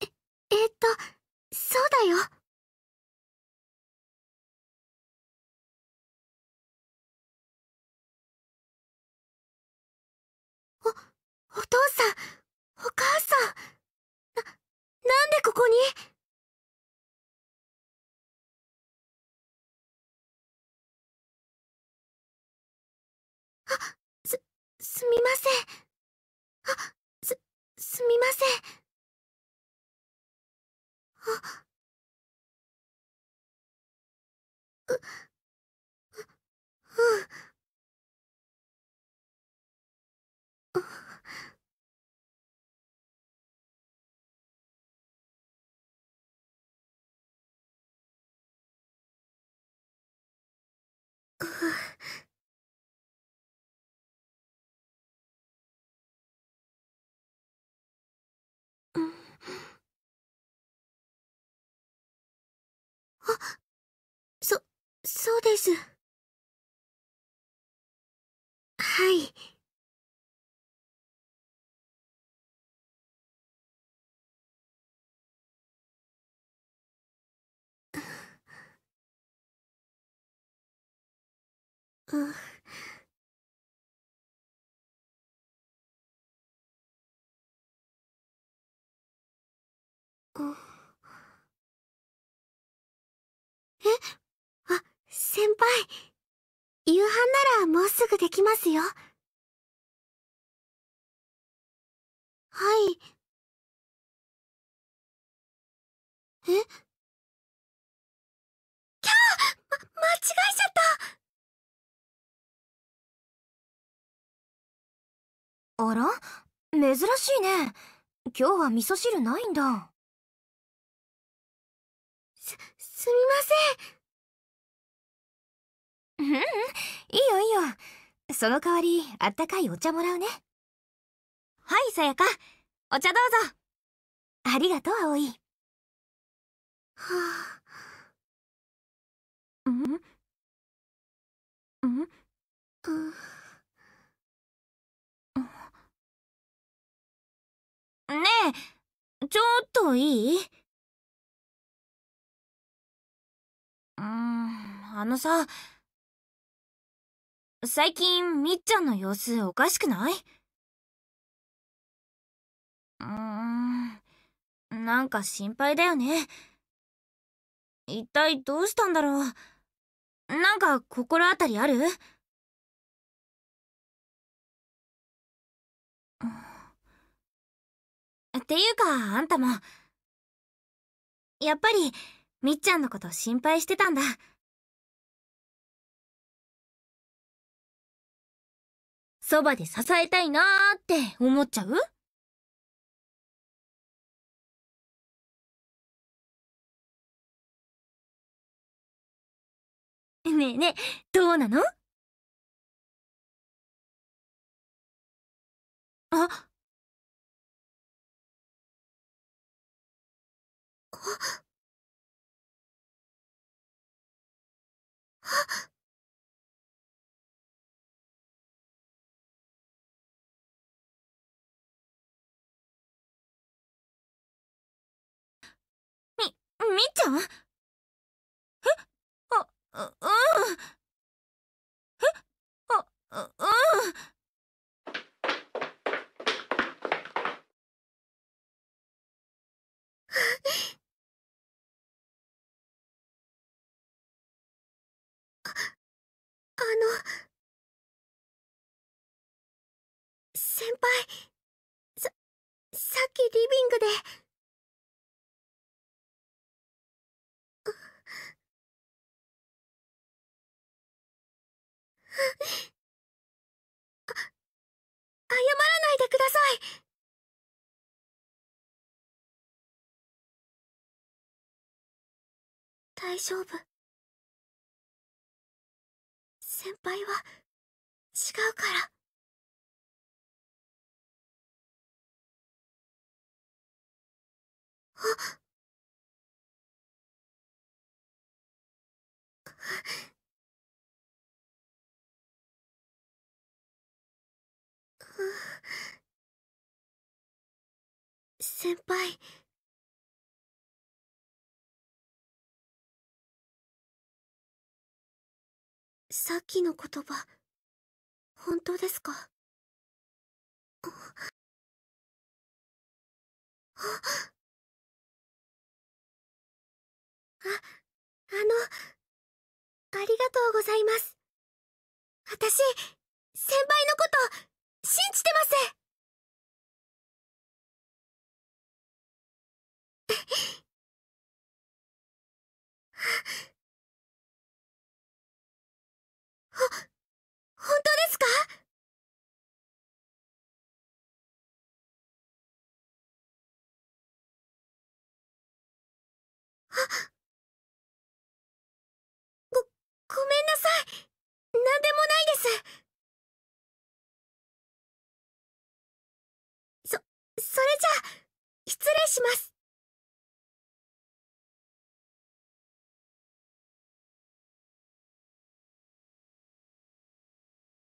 ええっとそうだよおお父さんお母さんななんでここにあ、す、すみません。あ、す、すみません。あ、う、あ、そ、そうです。はい。うん。輩。夕飯ならもうすぐできますよ。はい。えキャー、ま、間違えちゃったあら珍しいね。今日は味噌汁ないんだ。す、すみません。うん、いいよいいよ。その代わり、あったかいお茶もらうね。はい、さやか。お茶どうぞ。ありがとう、葵。はあ。んんうんねえ、ちょっといいうん、あのさ、最近みっちゃんの様子おかしくないうーんなんか心配だよね一体どうしたんだろうなんか心当たりあるっていうかあんたもやっぱりみっちゃんのこと心配してたんだ。そばで支えたいなーって思っちゃうねえねえ、どうなのあっ。みっちゃんえあ、うん。えあ、うん。あの先輩ささっきリビングで。謝らないでください大丈夫先輩は違うからあっ先輩さっきの言葉本当ですか ああのありがとうございます私先輩のこと信じてますあ、本当ですかあ、ご、ごめんなさい。なんでもないです。そ、それじゃ、失礼します。